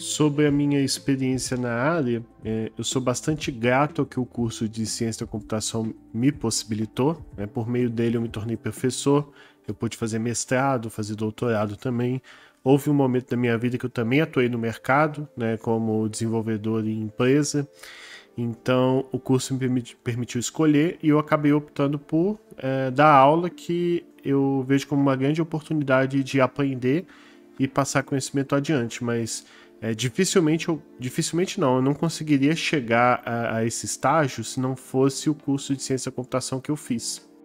Sobre a minha experiência na área, é, eu sou bastante grato ao que o curso de Ciência da Computação me possibilitou. Né? Por meio dele, eu me tornei professor, eu pude fazer mestrado, fazer doutorado também. Houve um momento da minha vida que eu também atuei no mercado, né, como desenvolvedor em empresa. Então, o curso me permitiu escolher e eu acabei optando por é, dar aula, que eu vejo como uma grande oportunidade de aprender e passar conhecimento adiante. Mas é, dificilmente, eu, dificilmente não, eu não conseguiria chegar a, a esse estágio se não fosse o curso de ciência da computação que eu fiz.